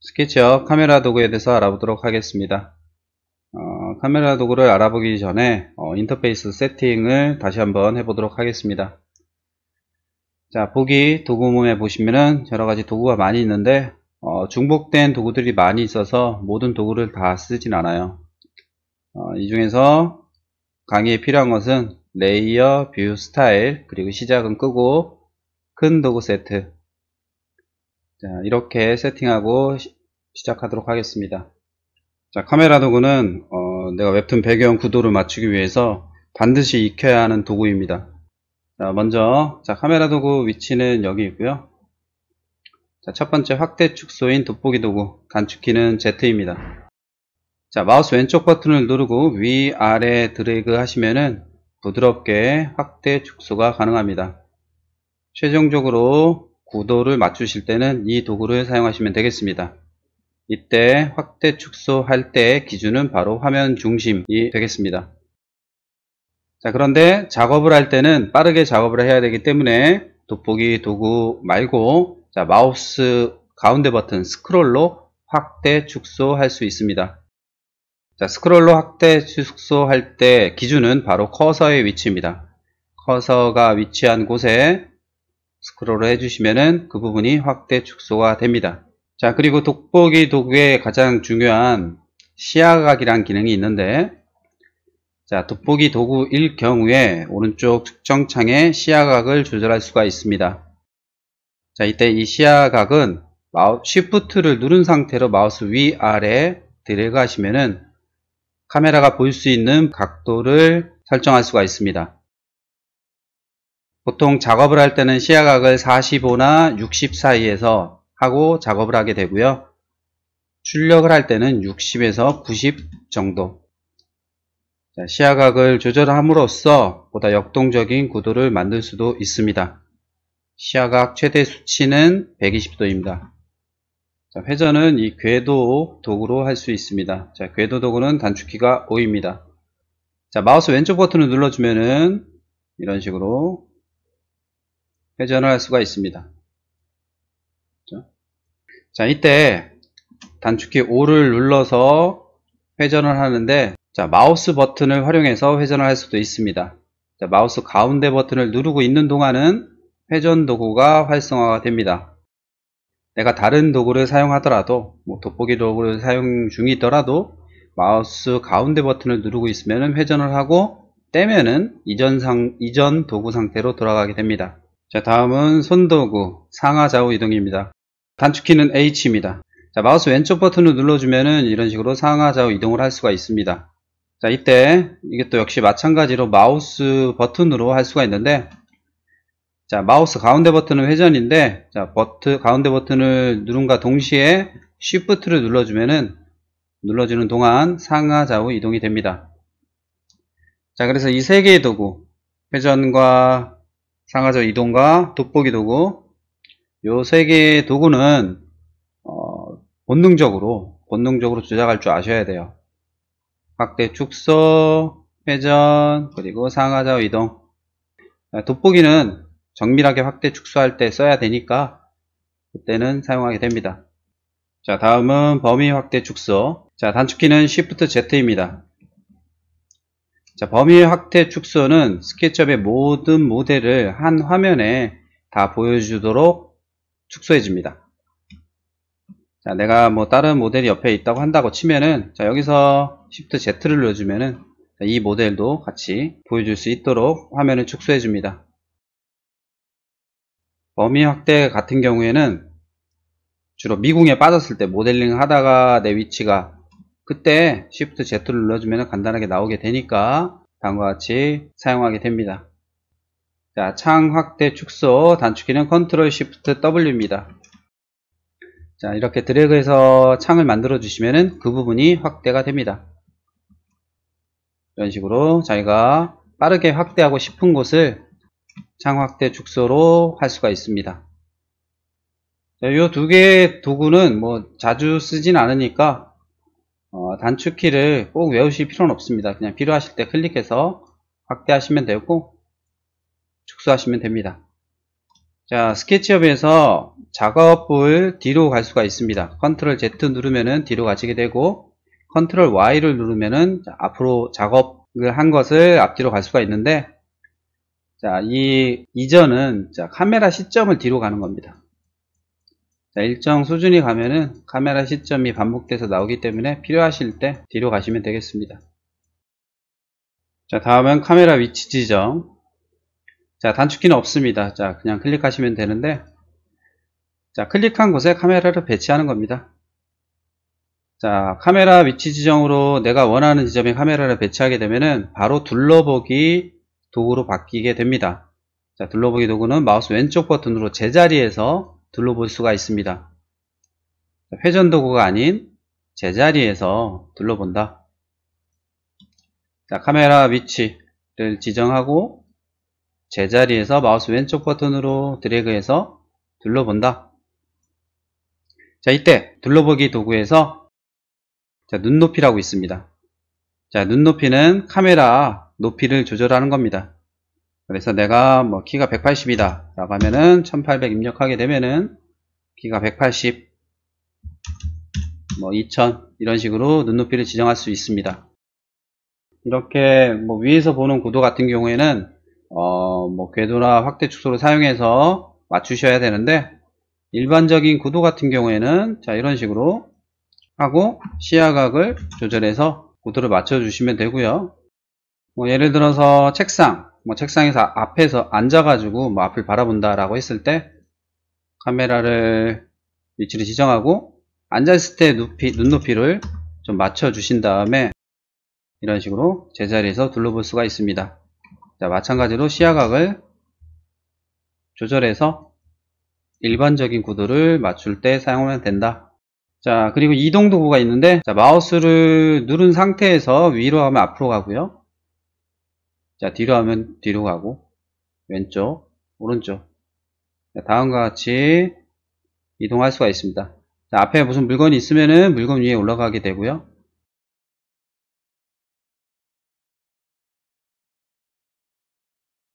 스케치업 카메라 도구에 대해서 알아보도록 하겠습니다. 어, 카메라 도구를 알아보기 전에 어, 인터페이스 세팅을 다시 한번 해보도록 하겠습니다. 자, 보기 도구 몸에 보시면은 여러가지 도구가 많이 있는데 어, 중복된 도구들이 많이 있어서 모든 도구를 다 쓰진 않아요. 어, 이 중에서 강의에 필요한 것은 레이어, 뷰, 스타일, 그리고 시작은 끄고 큰 도구 세트, 자, 이렇게 세팅하고 시, 작하도록 하겠습니다. 자, 카메라 도구는 어, 내가 웹툰 배경 구도를 맞추기 위해서 반드시 익혀야 하는 도구입니다. 자, 먼저 자, 카메라 도구 위치는 여기 있고요. 자, 첫 번째 확대 축소인 돋보기 도구, 단축키는 Z입니다. 자, 마우스 왼쪽 버튼을 누르고 위, 아래 드래그 하시면은 부드럽게 확대 축소가 가능합니다. 최종적으로 구도를 맞추실 때는 이 도구를 사용하시면 되겠습니다. 이때 확대 축소할 때의 기준은 바로 화면 중심이 되겠습니다. 자 그런데 작업을 할 때는 빠르게 작업을 해야 되기 때문에 돋보기 도구 말고 자 마우스 가운데 버튼 스크롤로 확대 축소할 수 있습니다. 자 스크롤로 확대 축소할 때 기준은 바로 커서의 위치입니다. 커서가 위치한 곳에 스크롤을 해주시면은 그 부분이 확대 축소가 됩니다. 자 그리고 돋보기 도구의 가장 중요한 시야각이란 기능이 있는데 자 돋보기 도구일 경우에 오른쪽 측정창에 시야각을 조절할 수가 있습니다. 자 이때 이 시야각은 마우, 쉬프트를 누른 상태로 마우스 위아래 드래그 하시면은 카메라가 볼 수 있는 각도를 설정할 수가 있습니다. 보통 작업을 할 때는 시야각을 45나 60 사이에서 하고 작업을 하게 되고요. 출력을 할 때는 60에서 90 정도 시야각을 조절함으로써 보다 역동적인 구도를 만들 수도 있습니다. 시야각 최대 수치는 120도입니다. 회전은 이 궤도 도구로 할 수 있습니다. 자, 궤도 도구는 단축키가 O입니다. 자, 마우스 왼쪽 버튼을 눌러주면은 이런 식으로 회전할 수가 있습니다. 그렇죠? 자, 이때 단축키 5를 눌러서 회전을 하는데 자, 마우스 버튼을 활용해서 회전을 할 수도 있습니다. 자, 마우스 가운데 버튼을 누르고 있는 동안은 회전 도구가 활성화가 됩니다. 내가 다른 도구를 사용하더라도 뭐 돋보기 도구를 사용 중이더라도 마우스 가운데 버튼을 누르고 있으면 회전을 하고 떼면은 이전, 상, 이전 도구 상태로 돌아가게 됩니다. 자, 다음은 손도구 상하좌우 이동입니다 단축키는 H입니다. 자, 마우스 왼쪽 버튼을 눌러주면은 이런 식으로 상하좌우 이동을 할 수가 있습니다. 자, 이때 이것도 역시 마찬가지로 마우스 버튼으로 할 수가 있는데 자, 마우스 가운데 버튼은 회전인데 자, 버튼 가운데 버튼을 누른과 동시에 Shift를 눌러주면은 눌러주는 동안 상하좌우 이동이 됩니다. 자, 그래서 이 세 개의 도구 회전과 상하좌 이동과 돋보기 도구 요 세 개의 도구는 어, 본능적으로 본능적으로 조작할 줄 아셔야 돼요 확대 축소 회전 그리고 상하좌 이동 아, 돋보기는 정밀하게 확대 축소할 때 써야 되니까 그때는 사용하게 됩니다 자 다음은 범위 확대 축소 자 단축키는 Shift Z입니다 자, 범위 확대 축소는 스케치업의 모든 모델을 한 화면에 다 보여주도록 축소해줍니다. 자, 내가 뭐 다른 모델이 옆에 있다고 한다고 치면은 자, 여기서 Shift Z를 눌러주면은 이 모델도 같이 보여줄 수 있도록 화면을 축소해줍니다. 범위 확대 같은 경우에는 주로 미궁에 빠졌을 때 모델링 하다가 내 위치가 그때 Shift Z를 눌러주면 간단하게 나오게 되니까 다음과 같이 사용하게 됩니다. 자, 창 확대 축소 단축키는 Ctrl Shift W입니다. 자, 이렇게 드래그해서 창을 만들어 주시면그 부분이 확대가 됩니다. 이런 식으로 자기가 빠르게 확대하고 싶은 곳을 창 확대 축소로 할 수가 있습니다. 이 두 개의 도구는 뭐 자주 쓰진 않으니까 어, 단축키를 꼭 외우실 필요는 없습니다. 그냥 필요하실 때 클릭해서 확대하시면 되고 축소하시면 됩니다. 자 스케치업에서 작업을 뒤로 갈 수가 있습니다. 컨트롤 Z 누르면은 뒤로 가지게 되고 컨트롤 Y를 누르면은 앞으로 작업을 한 것을 앞뒤로 갈 수가 있는데 자이 이전은 자, 카메라 시점을 뒤로 가는 겁니다. 네, 일정 수준이 가면은 카메라 시점이 반복돼서 나오기 때문에 필요하실 때 뒤로 가시면 되겠습니다. 자 다음은 카메라 위치 지정 자 단축키는 없습니다. 자 그냥 클릭하시면 되는데 자 클릭한 곳에 카메라를 배치하는 겁니다. 자 카메라 위치 지정으로 내가 원하는 지점에 카메라를 배치하게 되면은 바로 둘러보기 도구로 바뀌게 됩니다. 자 둘러보기 도구는 마우스 왼쪽 버튼으로 제자리에서 둘러볼 수가 있습니다. 회전 도구가 아닌 제자리에서 둘러본다. 자, 카메라 위치를 지정하고 제자리에서 마우스 왼쪽 버튼으로 드래그해서 둘러본다. 자, 이때 둘러보기 도구에서 자, 눈높이라고 있습니다. 자, 눈높이는 카메라 높이를 조절하는 겁니다. 그래서 내가 뭐 키가 180이다 라고 하면은 1800 입력하게 되면은 키가 180뭐 2000 이런 식으로 눈높이를 지정할 수 있습니다 이렇게 뭐 위에서 보는 구도 같은 경우에는 어 뭐 궤도나 확대 축소를 사용해서 맞추셔야 되는데 일반적인 구도 같은 경우에는 자 이런 식으로 하고 시야각을 조절해서 구도를 맞춰 주시면 되고요 뭐 예를 들어서 책상 뭐 책상에서 아, 앞에서 앉아가지고 뭐 앞을 바라본다라고 했을 때 카메라를 위치를 지정하고 앉아있을 때 눈높이, 눈높이를 좀 맞춰주신 다음에 이런 식으로 제자리에서 둘러볼 수가 있습니다. 자, 마찬가지로 시야각을 조절해서 일반적인 구도를 맞출 때 사용하면 된다. 자, 그리고 이동 도구가 있는데 자, 마우스를 누른 상태에서 위로 가면 앞으로 가고요. 자 뒤로 하면 뒤로 가고 왼쪽 오른쪽 자, 다음과 같이 이동할 수가 있습니다 자, 앞에 무슨 물건이 있으면은 물건 위에 올라가게 되고요